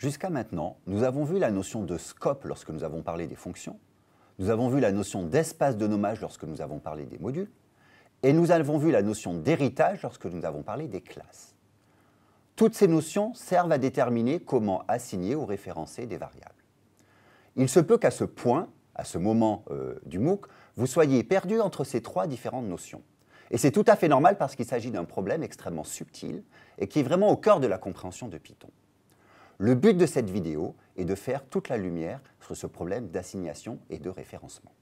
Jusqu'à maintenant, nous avons vu la notion de scope lorsque nous avons parlé des fonctions, nous avons vu la notion d'espace de nommage lorsque nous avons parlé des modules, et nous avons vu la notion d'héritage lorsque nous avons parlé des classes. Toutes ces notions servent à déterminer comment assigner ou référencer des variables. Il se peut qu'à ce point, à ce moment euh, du MOOC, vous soyez perdu entre ces trois différentes notions. Et c'est tout à fait normal parce qu'il s'agit d'un problème extrêmement subtil et qui est vraiment au cœur de la compréhension de Python. Le but de cette vidéo est de faire toute la lumière sur ce problème d'assignation et de référencement.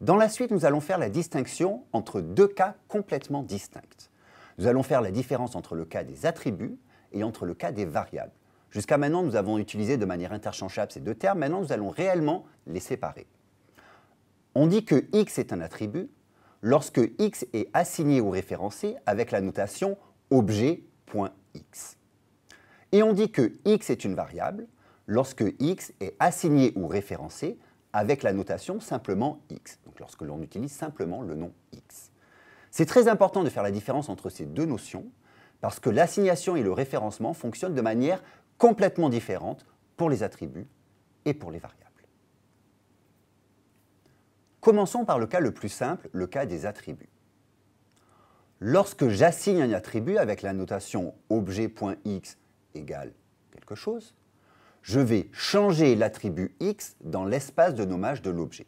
Dans la suite, nous allons faire la distinction entre deux cas complètement distincts. Nous allons faire la différence entre le cas des attributs et entre le cas des variables. Jusqu'à maintenant, nous avons utilisé de manière interchangeable ces deux termes. Maintenant, nous allons réellement les séparer. On dit que x est un attribut lorsque x est assigné ou référencé avec la notation objet.x. Et on dit que x est une variable lorsque x est assigné ou référencé avec la notation simplement x, donc lorsque l'on utilise simplement le nom x. C'est très important de faire la différence entre ces deux notions parce que l'assignation et le référencement fonctionnent de manière complètement différente pour les attributs et pour les variables. Commençons par le cas le plus simple, le cas des attributs. Lorsque j'assigne un attribut avec la notation objet.x égale quelque chose, je vais changer l'attribut x dans l'espace de nommage de l'objet.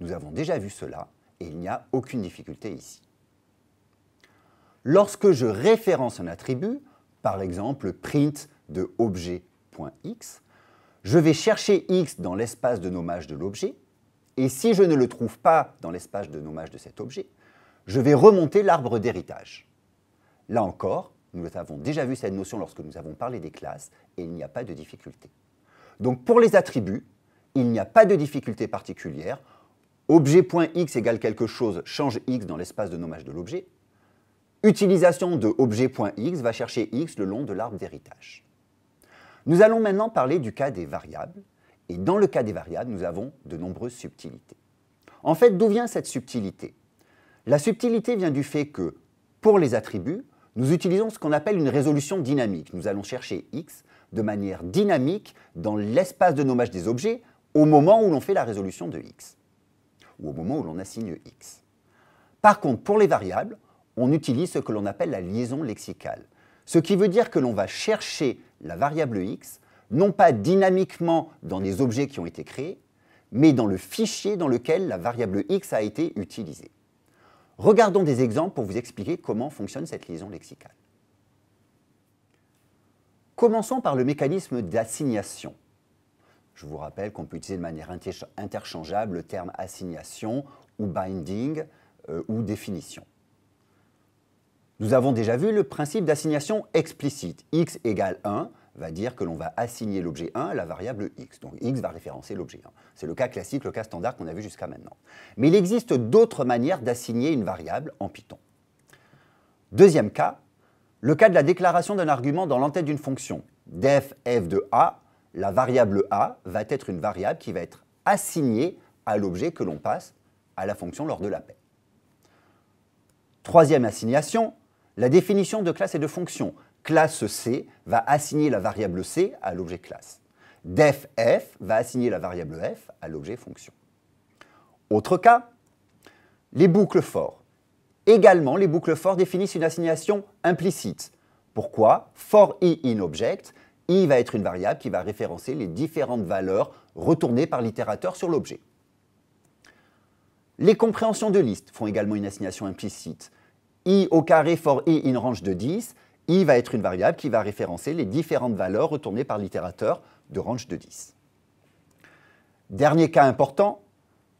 Nous avons déjà vu cela et il n'y a aucune difficulté ici. Lorsque je référence un attribut, par exemple print de objet.x, je vais chercher x dans l'espace de nommage de l'objet, et si je ne le trouve pas dans l'espace de nommage de cet objet, je vais remonter l'arbre d'héritage. Là encore, nous avons déjà vu cette notion lorsque nous avons parlé des classes et il n'y a pas de difficulté. Donc pour les attributs, il n'y a pas de difficulté particulière. Objet.x égale quelque chose, change x dans l'espace de nommage de l'objet. Utilisation de objet.x va chercher x le long de l'arbre d'héritage. Nous allons maintenant parler du cas des variables. Et dans le cas des variables, nous avons de nombreuses subtilités. En fait, d'où vient cette subtilité La subtilité vient du fait que, pour les attributs, nous utilisons ce qu'on appelle une résolution dynamique. Nous allons chercher X de manière dynamique dans l'espace de nommage des objets au moment où l'on fait la résolution de X, ou au moment où l'on assigne X. Par contre, pour les variables, on utilise ce que l'on appelle la liaison lexicale, ce qui veut dire que l'on va chercher la variable X, non pas dynamiquement dans les objets qui ont été créés, mais dans le fichier dans lequel la variable X a été utilisée. Regardons des exemples pour vous expliquer comment fonctionne cette liaison lexicale. Commençons par le mécanisme d'assignation. Je vous rappelle qu'on peut utiliser de manière interchangeable le terme assignation ou binding euh, ou définition. Nous avons déjà vu le principe d'assignation explicite, x égale 1, va dire que l'on va assigner l'objet 1 à la variable x. Donc x va référencer l'objet 1. C'est le cas classique, le cas standard qu'on a vu jusqu'à maintenant. Mais il existe d'autres manières d'assigner une variable en Python. Deuxième cas, le cas de la déclaration d'un argument dans l'entête d'une fonction. def f de a, la variable a va être une variable qui va être assignée à l'objet que l'on passe à la fonction lors de l'appel. Troisième assignation, la définition de classe et de fonction classe C va assigner la variable C à l'objet classe. Def f va assigner la variable f à l'objet fonction. Autre cas, les boucles for. Également, les boucles for définissent une assignation implicite. Pourquoi For i in object, i va être une variable qui va référencer les différentes valeurs retournées par l'itérateur sur l'objet. Les compréhensions de liste font également une assignation implicite. i au carré for i in range de 10 i va être une variable qui va référencer les différentes valeurs retournées par l'itérateur de range de 10. Dernier cas important,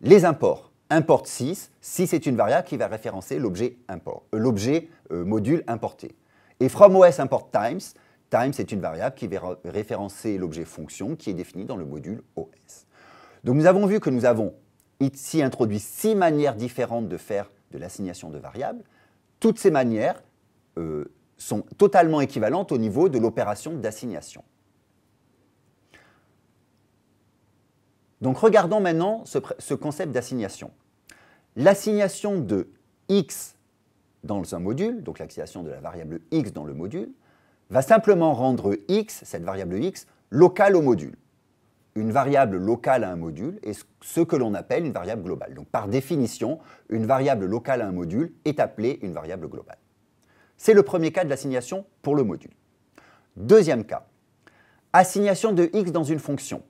les imports. Import 6, 6 est une variable qui va référencer l'objet import, euh, l'objet euh, module importé. Et from os import times, times est une variable qui va référencer l'objet fonction qui est défini dans le module OS. Donc nous avons vu que nous avons ici introduit six manières différentes de faire de l'assignation de variables. Toutes ces manières euh, sont totalement équivalentes au niveau de l'opération d'assignation. Donc regardons maintenant ce, concept d'assignation. L'assignation de x dans un module, donc l'assignation de la variable x dans le module, va simplement rendre x, cette variable x, locale au module. Une variable locale à un module est ce que l'on appelle une variable globale. Donc par définition, une variable locale à un module est appelée une variable globale. C'est le premier cas de l'assignation pour le module. Deuxième cas, assignation de x dans une fonction.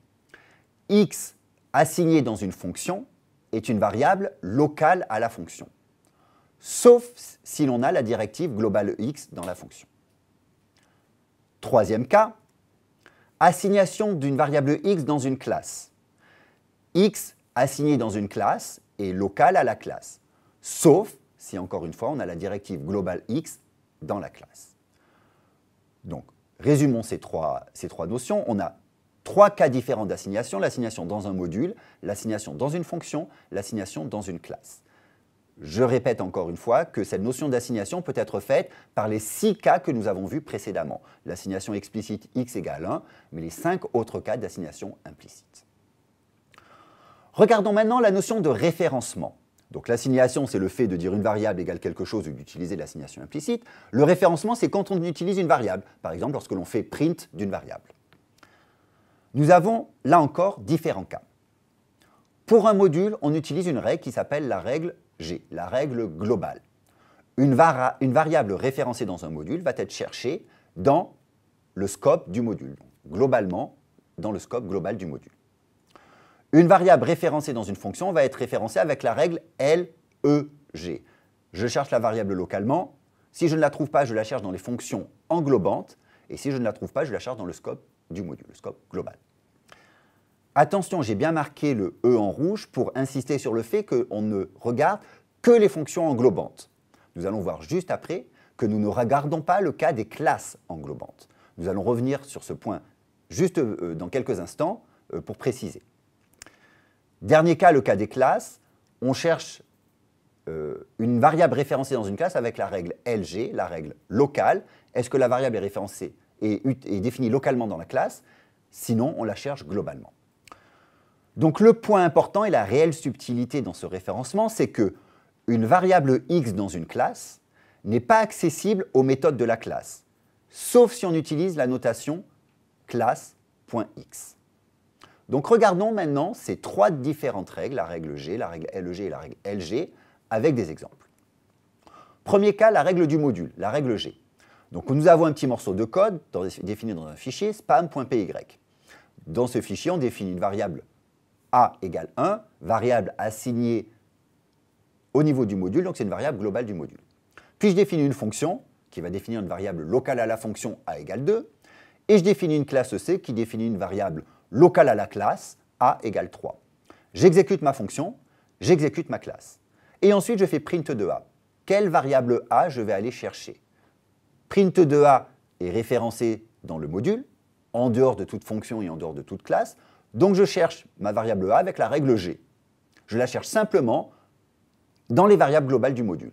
x assigné dans une fonction est une variable locale à la fonction, sauf si l'on a la directive globale x dans la fonction. Troisième cas, assignation d'une variable x dans une classe. x assigné dans une classe est local à la classe, sauf si encore une fois on a la directive globale x dans la classe. Donc, résumons ces trois, notions. On a trois cas différents d'assignation, l'assignation dans un module, l'assignation dans une fonction, l'assignation dans une classe. Je répète encore une fois que cette notion d'assignation peut être faite par les six cas que nous avons vus précédemment. L'assignation explicite x égale 1, mais les cinq autres cas d'assignation implicite. Regardons maintenant la notion de référencement. Donc l'assignation, c'est le fait de dire une variable égale quelque chose ou d'utiliser l'assignation implicite. Le référencement, c'est quand on utilise une variable, par exemple lorsque l'on fait print d'une variable. Nous avons, là encore, différents cas. Pour un module, on utilise une règle qui s'appelle la règle G, la règle globale. Une, variable référencée dans un module va être cherchée dans le scope du module, globalement dans le scope global du module. Une variable référencée dans une fonction va être référencée avec la règle LEG. Je cherche la variable localement. Si je ne la trouve pas, je la cherche dans les fonctions englobantes. Et si je ne la trouve pas, je la cherche dans le scope du module, le scope global. Attention, j'ai bien marqué le E en rouge pour insister sur le fait qu'on ne regarde que les fonctions englobantes. Nous allons voir juste après que nous ne regardons pas le cas des classes englobantes. Nous allons revenir sur ce point juste euh, dans quelques instants euh, pour préciser. Dernier cas, le cas des classes. On cherche euh, une variable référencée dans une classe avec la règle LG, la règle locale. Est-ce que la variable est référencée et définie localement dans la classe Sinon, on la cherche globalement. Donc le point important et la réelle subtilité dans ce référencement, c'est que une variable x dans une classe n'est pas accessible aux méthodes de la classe, sauf si on utilise la notation classe.x. Donc regardons maintenant ces trois différentes règles, la règle G, la règle LEG et la règle LG, avec des exemples. Premier cas, la règle du module, la règle G. Donc nous avons un petit morceau de code défini dans un fichier spam.py. Dans ce fichier, on définit une variable a égale 1, variable assignée au niveau du module, donc c'est une variable globale du module. Puis je définis une fonction qui va définir une variable locale à la fonction a égale 2, et je définis une classe C qui définit une variable local à la classe, a égale 3. J'exécute ma fonction, j'exécute ma classe. Et ensuite, je fais print de a. Quelle variable a je vais aller chercher Print de a est référencé dans le module, en dehors de toute fonction et en dehors de toute classe. Donc je cherche ma variable a avec la règle g. Je la cherche simplement dans les variables globales du module.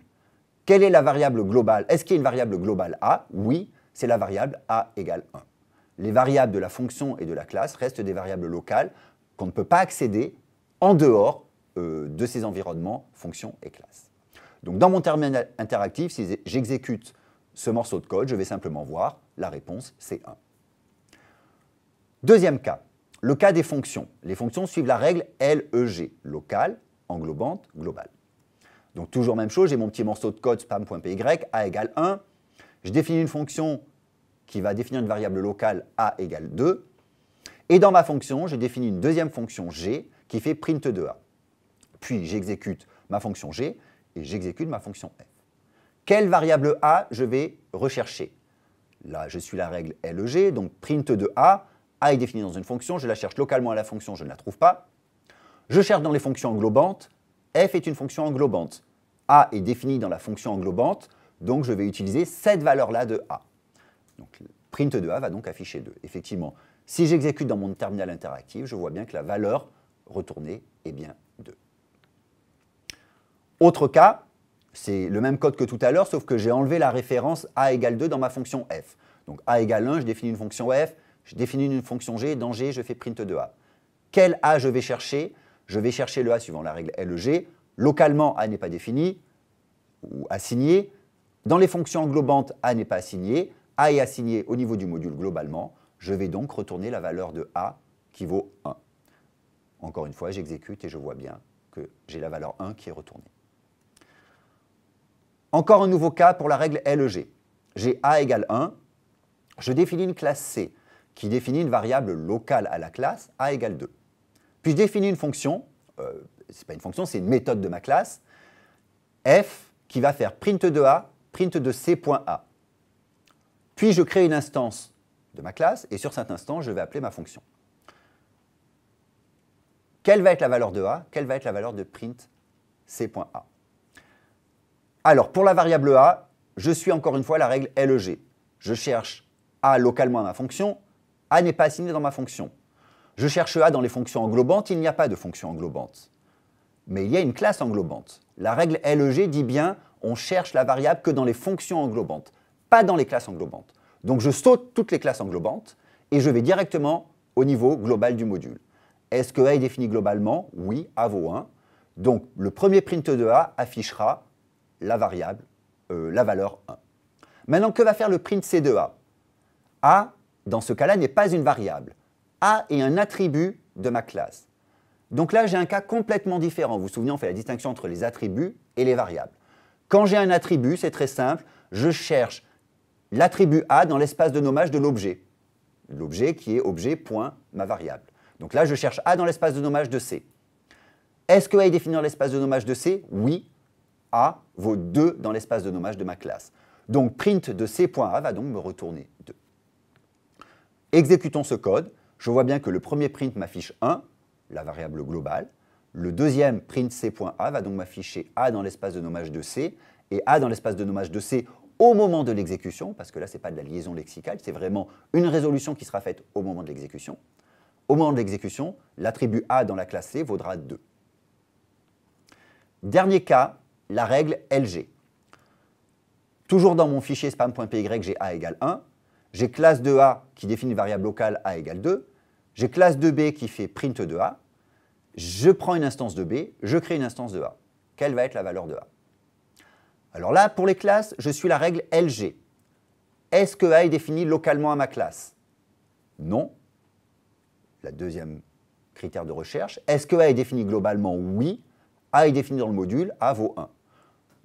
Quelle est la variable globale Est-ce qu'il y a une variable globale a Oui, c'est la variable a égale 1 les variables de la fonction et de la classe restent des variables locales qu'on ne peut pas accéder en dehors euh, de ces environnements fonction et classe. Donc dans mon terminal interactif, si j'exécute ce morceau de code, je vais simplement voir la réponse C1. Deuxième cas, le cas des fonctions. Les fonctions suivent la règle LEG, locale, englobante, globale. Donc toujours même chose, j'ai mon petit morceau de code spam.py, a égale 1. Je définis une fonction qui va définir une variable locale a égale 2. Et dans ma fonction, je définis une deuxième fonction g qui fait print de a Puis j'exécute ma fonction g et j'exécute ma fonction f. Quelle variable a je vais rechercher Là, je suis la règle LEG, donc print de a. a est défini dans une fonction, je la cherche localement à la fonction, je ne la trouve pas. Je cherche dans les fonctions englobantes, f est une fonction englobante. a est définie dans la fonction englobante, donc je vais utiliser cette valeur-là de a. Donc print 2A va donc afficher 2. Effectivement, si j'exécute dans mon terminal interactif, je vois bien que la valeur retournée est bien 2. Autre cas, c'est le même code que tout à l'heure, sauf que j'ai enlevé la référence a égale 2 dans ma fonction f. Donc a égale 1, je définis une fonction f, je définis une fonction g, dans g, je fais print de a. Quel a je vais chercher Je vais chercher le a suivant la règle LEG. Localement, a n'est pas défini ou assigné. Dans les fonctions englobantes, a n'est pas assigné. A est assigné au niveau du module globalement. Je vais donc retourner la valeur de A qui vaut 1. Encore une fois, j'exécute et je vois bien que j'ai la valeur 1 qui est retournée. Encore un nouveau cas pour la règle LEG. J'ai A égale 1. Je définis une classe C qui définit une variable locale à la classe A égale 2. Puis je définis une fonction, ce euh, c'est pas une fonction, c'est une méthode de ma classe, F qui va faire print de A, print de C.A. Puis je crée une instance de ma classe et sur cette instance, je vais appeler ma fonction. Quelle va être la valeur de A Quelle va être la valeur de print C.A Alors, pour la variable e A, je suis encore une fois la règle LEG. Je cherche A localement à ma fonction, A n'est pas assigné dans ma fonction. Je cherche A dans les fonctions englobantes, il n'y a pas de fonction englobante. Mais il y a une classe englobante. La règle LEG dit bien on cherche la variable que dans les fonctions englobantes pas dans les classes englobantes. Donc je saute toutes les classes englobantes et je vais directement au niveau global du module. Est-ce que A est défini globalement Oui, A vaut 1. Donc le premier print de A affichera la variable, euh, la valeur 1. Maintenant, que va faire le print C de A A, dans ce cas-là, n'est pas une variable. A est un attribut de ma classe. Donc là, j'ai un cas complètement différent. Vous vous souvenez, on fait la distinction entre les attributs et les variables. Quand j'ai un attribut, c'est très simple, je cherche l'attribut A dans l'espace de nommage de l'objet. L'objet qui est objet.ma variable. Donc là, je cherche A dans l'espace de nommage de C. Est-ce que A est défini dans l'espace de nommage de C Oui, A vaut 2 dans l'espace de nommage de ma classe. Donc print de C.A va donc me retourner 2. Exécutons ce code. Je vois bien que le premier print m'affiche 1, la variable globale. Le deuxième print C.A va donc m'afficher A dans l'espace de nommage de C. Et A dans l'espace de nommage de C au moment de l'exécution, parce que là, ce n'est pas de la liaison lexicale, c'est vraiment une résolution qui sera faite au moment de l'exécution. Au moment de l'exécution, l'attribut A dans la classe C vaudra 2. Dernier cas, la règle LG. Toujours dans mon fichier spam.py, j'ai A égale 1. J'ai classe de a qui définit une variable locale A égale 2. J'ai classe de b qui fait print de A. Je prends une instance de B, je crée une instance de A. Quelle va être la valeur de A alors là, pour les classes, je suis la règle LG. Est-ce que A est défini localement à ma classe Non. La deuxième critère de recherche, est-ce que A est défini globalement Oui. A est défini dans le module, A vaut 1.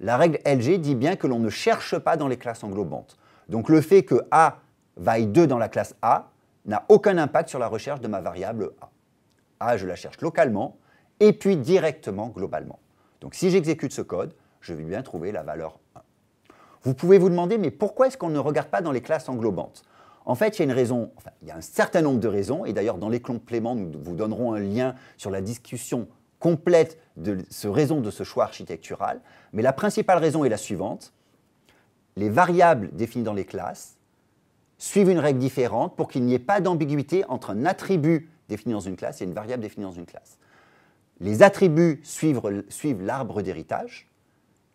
La règle LG dit bien que l'on ne cherche pas dans les classes englobantes. Donc le fait que A vaille 2 dans la classe A n'a aucun impact sur la recherche de ma variable A. A, je la cherche localement et puis directement globalement. Donc si j'exécute ce code, je vais bien trouver la valeur 1. Vous pouvez vous demander, mais pourquoi est-ce qu'on ne regarde pas dans les classes englobantes en fait, il y a une raison, il y a un certain nombre de raisons, et d'ailleurs, dans les compléments, nous vous donnerons un lien sur la discussion complète de ce raison de ce choix architectural. Mais la principale raison est la suivante les variables définies dans les classes suivent une règle différente pour qu'il n'y ait pas d'ambiguïté entre un attribut défini dans une classe et une variable définie dans une classe. Les attributs suivent l'arbre d'héritage,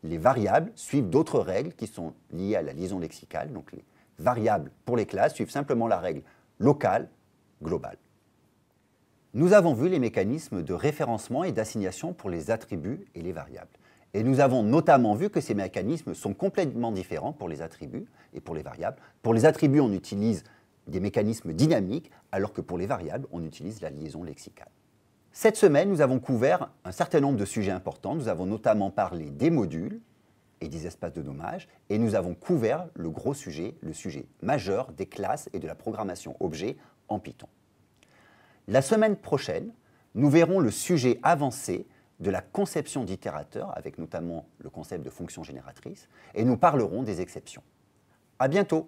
les variables suivent d'autres règles qui sont liées à la liaison lexicale. Donc les variables pour les classes suivent simplement la règle locale, globale. Nous avons vu les mécanismes de référencement et d'assignation pour les attributs et les variables. Et nous avons notamment vu que ces mécanismes sont complètement différents pour les attributs et pour les variables. Pour les attributs, on utilise des mécanismes dynamiques, alors que pour les variables, on utilise la liaison lexicale. Cette semaine, nous avons couvert un certain nombre de sujets importants. Nous avons notamment parlé des modules et des espaces de nommage. et nous avons couvert le gros sujet, le sujet majeur des classes et de la programmation objet en Python. La semaine prochaine, nous verrons le sujet avancé de la conception d'itérateurs, avec notamment le concept de fonction génératrice, et nous parlerons des exceptions. À bientôt!